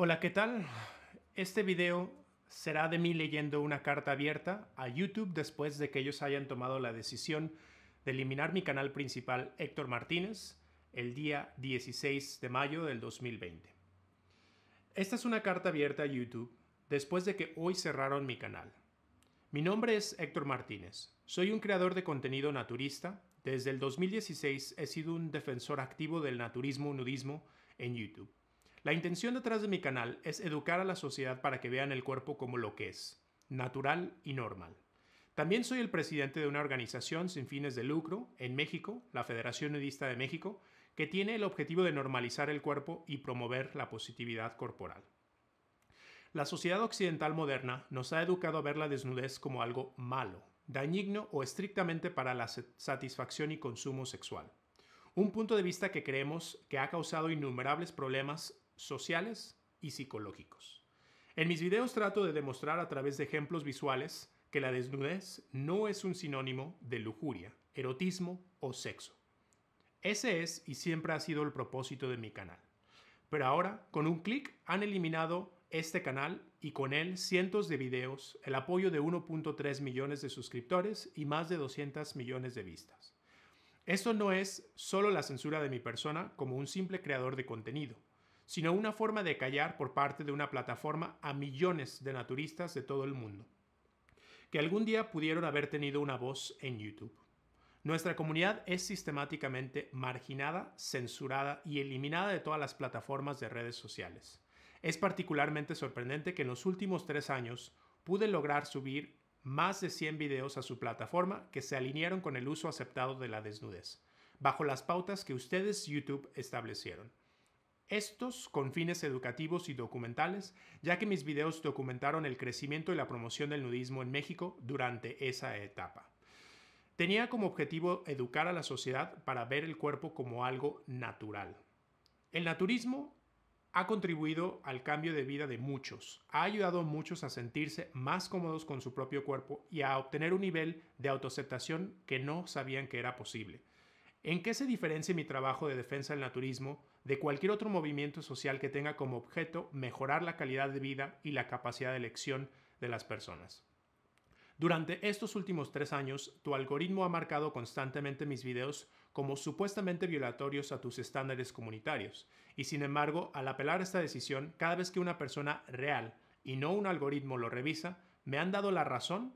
Hola, ¿qué tal? Este video será de mí leyendo una carta abierta a YouTube después de que ellos hayan tomado la decisión de eliminar mi canal principal Héctor Martínez el día 16 de mayo del 2020. Esta es una carta abierta a YouTube después de que hoy cerraron mi canal. Mi nombre es Héctor Martínez. Soy un creador de contenido naturista. Desde el 2016 he sido un defensor activo del naturismo nudismo en YouTube. La intención detrás de mi canal es educar a la sociedad para que vean el cuerpo como lo que es, natural y normal. También soy el presidente de una organización sin fines de lucro en México, la Federación Nudista de México, que tiene el objetivo de normalizar el cuerpo y promover la positividad corporal. La sociedad occidental moderna nos ha educado a ver la desnudez como algo malo, dañino o estrictamente para la satisfacción y consumo sexual. Un punto de vista que creemos que ha causado innumerables problemas sociales y psicológicos. En mis videos trato de demostrar a través de ejemplos visuales que la desnudez no es un sinónimo de lujuria, erotismo o sexo. Ese es y siempre ha sido el propósito de mi canal. Pero ahora, con un clic, han eliminado este canal y con él cientos de videos, el apoyo de 1.3 millones de suscriptores y más de 200 millones de vistas. Esto no es solo la censura de mi persona como un simple creador de contenido sino una forma de callar por parte de una plataforma a millones de naturistas de todo el mundo, que algún día pudieron haber tenido una voz en YouTube. Nuestra comunidad es sistemáticamente marginada, censurada y eliminada de todas las plataformas de redes sociales. Es particularmente sorprendente que en los últimos tres años pude lograr subir más de 100 videos a su plataforma que se alinearon con el uso aceptado de la desnudez, bajo las pautas que ustedes YouTube establecieron. Estos con fines educativos y documentales, ya que mis videos documentaron el crecimiento y la promoción del nudismo en México durante esa etapa. Tenía como objetivo educar a la sociedad para ver el cuerpo como algo natural. El naturismo ha contribuido al cambio de vida de muchos, ha ayudado a muchos a sentirse más cómodos con su propio cuerpo y a obtener un nivel de autoaceptación que no sabían que era posible. ¿En qué se diferencia mi trabajo de defensa del naturismo de cualquier otro movimiento social que tenga como objeto mejorar la calidad de vida y la capacidad de elección de las personas? Durante estos últimos tres años, tu algoritmo ha marcado constantemente mis videos como supuestamente violatorios a tus estándares comunitarios, y sin embargo, al apelar a esta decisión, cada vez que una persona real y no un algoritmo lo revisa, me han dado la razón.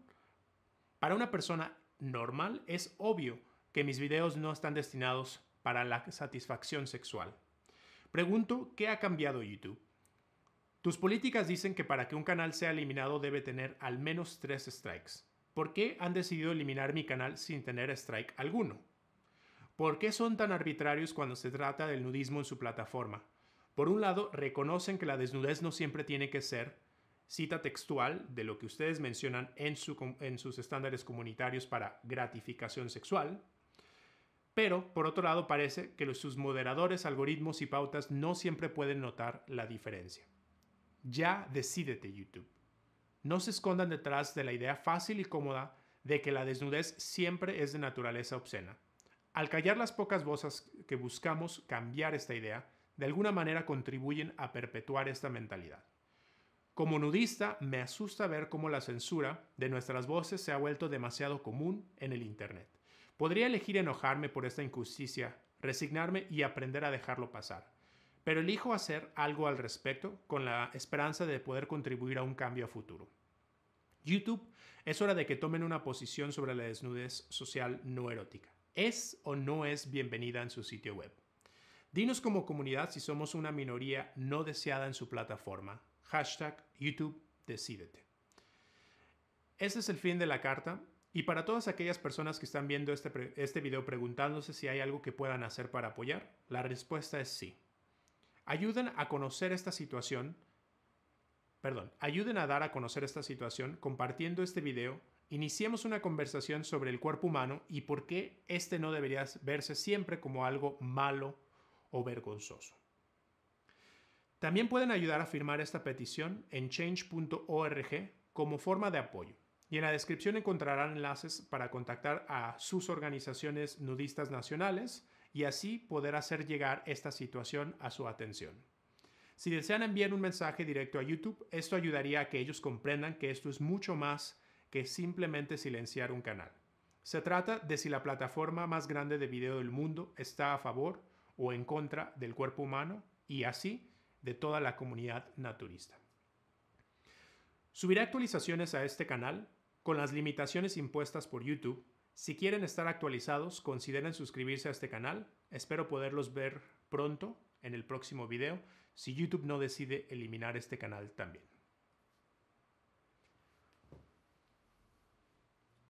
Para una persona normal es obvio que mis videos no están destinados para la satisfacción sexual. Pregunto, ¿qué ha cambiado YouTube? Tus políticas dicen que para que un canal sea eliminado debe tener al menos tres strikes. ¿Por qué han decidido eliminar mi canal sin tener strike alguno? ¿Por qué son tan arbitrarios cuando se trata del nudismo en su plataforma? Por un lado, reconocen que la desnudez no siempre tiene que ser cita textual de lo que ustedes mencionan en, en sus estándares comunitarios para gratificación sexual, pero, por otro lado, parece que sus moderadores, algoritmos y pautas no siempre pueden notar la diferencia. Ya decídete, YouTube. No se escondan detrás de la idea fácil y cómoda de que la desnudez siempre es de naturaleza obscena. Al callar las pocas voces que buscamos cambiar esta idea, de alguna manera contribuyen a perpetuar esta mentalidad. Como nudista, me asusta ver cómo la censura de nuestras voces se ha vuelto demasiado común en el Internet. Podría elegir enojarme por esta injusticia, resignarme y aprender a dejarlo pasar. Pero elijo hacer algo al respecto con la esperanza de poder contribuir a un cambio a futuro. YouTube, es hora de que tomen una posición sobre la desnudez social no erótica. ¿Es o no es bienvenida en su sitio web? Dinos como comunidad si somos una minoría no deseada en su plataforma. Hashtag YouTube Decídete. Ese es el fin de la carta. Y para todas aquellas personas que están viendo este, este video preguntándose si hay algo que puedan hacer para apoyar, la respuesta es sí. Ayuden a conocer esta situación, perdón, ayuden a dar a conocer esta situación compartiendo este video, iniciemos una conversación sobre el cuerpo humano y por qué este no debería verse siempre como algo malo o vergonzoso. También pueden ayudar a firmar esta petición en change.org como forma de apoyo y en la descripción encontrarán enlaces para contactar a sus organizaciones nudistas nacionales y así poder hacer llegar esta situación a su atención. Si desean enviar un mensaje directo a YouTube, esto ayudaría a que ellos comprendan que esto es mucho más que simplemente silenciar un canal. Se trata de si la plataforma más grande de video del mundo está a favor o en contra del cuerpo humano y así de toda la comunidad naturista. Subiré actualizaciones a este canal con las limitaciones impuestas por YouTube, si quieren estar actualizados, consideren suscribirse a este canal. Espero poderlos ver pronto en el próximo video, si YouTube no decide eliminar este canal también.